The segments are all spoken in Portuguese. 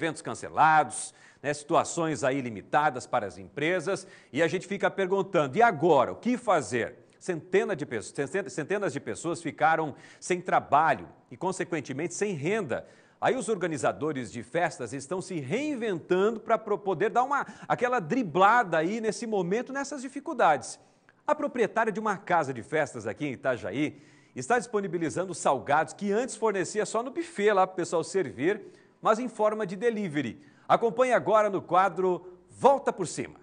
eventos cancelados, né, situações aí limitadas para as empresas, e a gente fica perguntando: e agora, o que fazer? Centena de pessoas, centenas de pessoas ficaram sem trabalho e, consequentemente, sem renda. Aí os organizadores de festas estão se reinventando para poder dar uma aquela driblada aí nesse momento, nessas dificuldades. A proprietária de uma casa de festas aqui em Itajaí está disponibilizando salgados que antes fornecia só no buffet lá para o pessoal servir, mas em forma de delivery. Acompanhe agora no quadro Volta por Cima.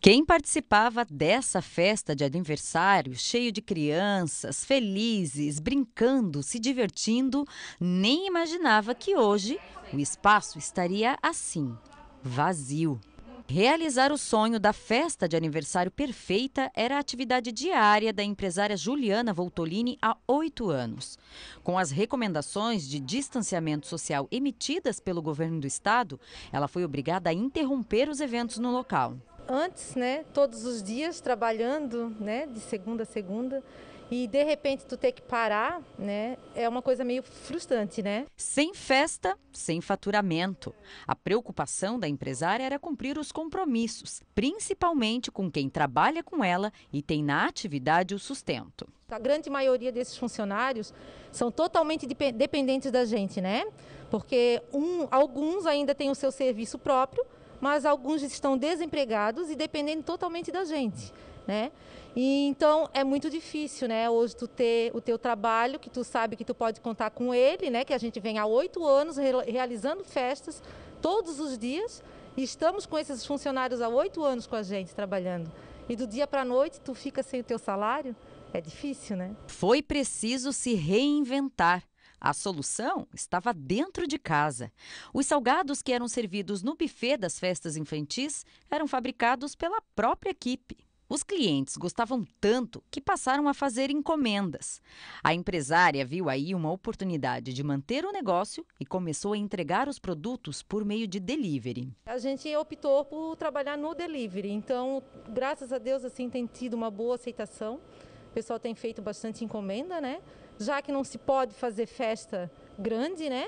Quem participava dessa festa de aniversário, cheio de crianças, felizes, brincando, se divertindo, nem imaginava que hoje o espaço estaria assim, vazio. Realizar o sonho da festa de aniversário perfeita era a atividade diária da empresária Juliana Voltolini há oito anos. Com as recomendações de distanciamento social emitidas pelo governo do estado, ela foi obrigada a interromper os eventos no local. Antes, né, todos os dias trabalhando, né, de segunda a segunda, e de repente tu ter que parar, né? É uma coisa meio frustrante, né? Sem festa, sem faturamento. A preocupação da empresária era cumprir os compromissos, principalmente com quem trabalha com ela e tem na atividade o sustento. A grande maioria desses funcionários são totalmente dependentes da gente, né? Porque um, alguns ainda têm o seu serviço próprio mas alguns estão desempregados e dependendo totalmente da gente. Né? E, então é muito difícil, né? Hoje tu ter o teu trabalho, que tu sabe que tu pode contar com ele, né? Que a gente vem há oito anos re realizando festas todos os dias. E estamos com esses funcionários há oito anos com a gente trabalhando. E do dia para a noite tu fica sem o teu salário. É difícil, né? Foi preciso se reinventar. A solução estava dentro de casa. Os salgados que eram servidos no buffet das festas infantis eram fabricados pela própria equipe. Os clientes gostavam tanto que passaram a fazer encomendas. A empresária viu aí uma oportunidade de manter o negócio e começou a entregar os produtos por meio de delivery. A gente optou por trabalhar no delivery, então, graças a Deus, assim tem tido uma boa aceitação. O pessoal tem feito bastante encomenda, né? Já que não se pode fazer festa grande, né?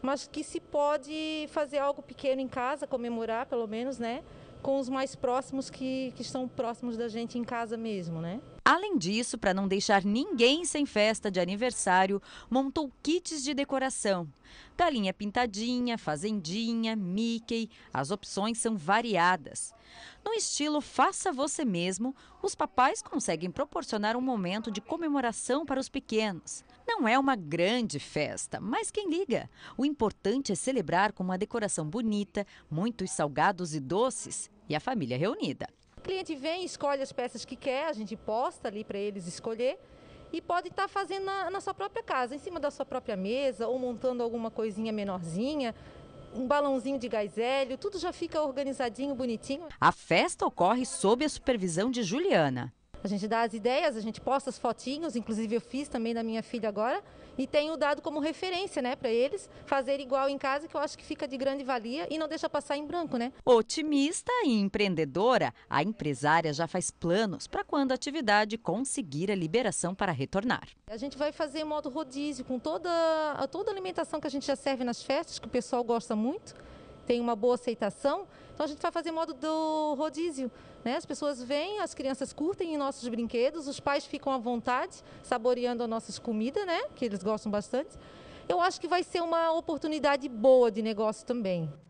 Mas que se pode fazer algo pequeno em casa, comemorar pelo menos, né? Com os mais próximos que, que estão próximos da gente em casa mesmo, né? Além disso, para não deixar ninguém sem festa de aniversário, montou kits de decoração. Galinha pintadinha, fazendinha, Mickey, as opções são variadas. No estilo faça você mesmo, os papais conseguem proporcionar um momento de comemoração para os pequenos. Não é uma grande festa, mas quem liga? O importante é celebrar com uma decoração bonita, muitos salgados e doces e a família reunida. O cliente vem, escolhe as peças que quer, a gente posta ali para eles escolher e pode estar tá fazendo na, na, sua própria casa, em cima da sua própria mesa ou montando alguma coisinha menorzinha. Um balãozinho de gás hélio, tudo já fica organizadinho, bonitinho. A festa ocorre sob a supervisão de Juliana, a gente dá as ideias, a gente posta as fotinhos, inclusive eu fiz também da minha filha agora, e tenho dado como referência, né, para eles fazer igual em casa, que eu acho que fica de grande valia e não deixa passar em branco, né? Otimista e empreendedora, a empresária já faz planos para quando a atividade conseguir a liberação para retornar. A gente vai fazer modo rodízio com toda toda a alimentação que a gente já serve nas festas, que o pessoal gosta muito tem uma boa aceitação. Então a gente vai fazer modo do rodízio. Né? As pessoas vêm, as crianças curtem nossos brinquedos, os pais ficam à vontade, saboreando as nossas comidas, né? que eles gostam bastante. Eu acho que vai ser uma oportunidade boa de negócio também.